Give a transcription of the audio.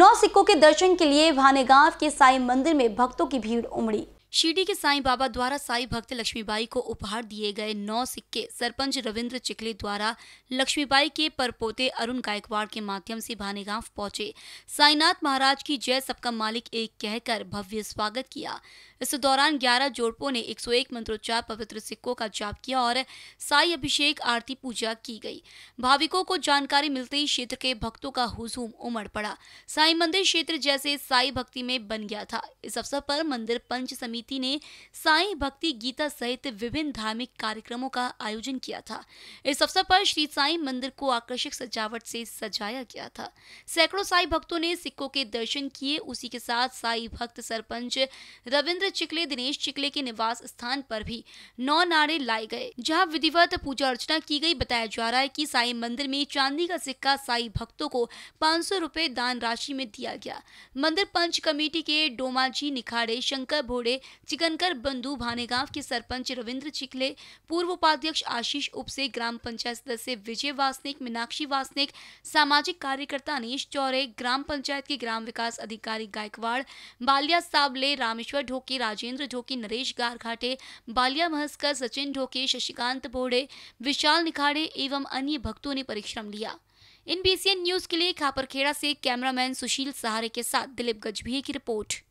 नौ सिक्कों के दर्शन के लिए भानेगांव के साई मंदिर में भक्तों की भीड़ उमड़ी शिरडी के साईं बाबा द्वारा साई भक्त लक्ष्मीबाई को उपहार दिए गए नौ सिक्के सरपंच रविंद्र चिकले द्वारा लक्ष्मीबाई के परपोते अरुण गायकवाड़ के माध्यम से भानेगांव पहुंचे साईनाथ महाराज की जय सबका मालिक एक कहकर भव्य स्वागत किया इस दौरान 11 जोड़पों ने 101 मंत्रोच्चार पवित्र सिक्कों का जाप किया और साई अभिषेक आरती पूजा की गई भाविकों को जानकारी मिलते ही क्षेत्र के भक्तों का हुजूम उमड़ पड़ा साई मंदिर क्षेत्र जैसे साई भक्ति में बन गया था इस अवसर पर मंदिर पंच समिति समिति ने साई भक्ति गीता सहित विभिन्न धार्मिक कार्यक्रमों का आयोजन किया था इस अवसर पर श्री साई मंदिर को आकर्षक सजावट से सजाया गया था सैकड़ों साई भक्तों ने सिक्कों के दर्शन किए उसी के साथ साई भक्त सरपंच रविन्द्र चिकले दिनेश चिकले के निवास स्थान पर भी नौ नारे लाए गए जहाँ विधिवत पूजा अर्चना की गई बताया जा रहा है की साई मंदिर में चांदी का सिक्का साई भक्तों को पाँच सौ दान राशि में दिया गया मंदिर पंच कमेटी के डोमाजी निखाड़े शंकर भोड़े चिकनकर बंधु भानेगांव के सरपंच रविंद्र चिखले पूर्व उपाध्यक्ष आशीष उपसे ग्राम पंचायत सदस्य विजय वासनिक मीनाक्षी वासनिक सामाजिक कार्यकर्ता अनिश चौरे ग्राम पंचायत के ग्राम विकास अधिकारी गायकवाड़ बालिया साबले रामेश्वर ढोके राजेंद्र ढोके नरेश गारघाटे बालिया महस्कर सचिन ढोके शशिकांत बोड़े विशाल निखाड़े एवं अन्य भक्तों ने परिश्रम लिया इन बी न्यूज के लिए खापरखेड़ा से कैमरामैन सुशील सहारे के साथ दिलीप गजभिये की रिपोर्ट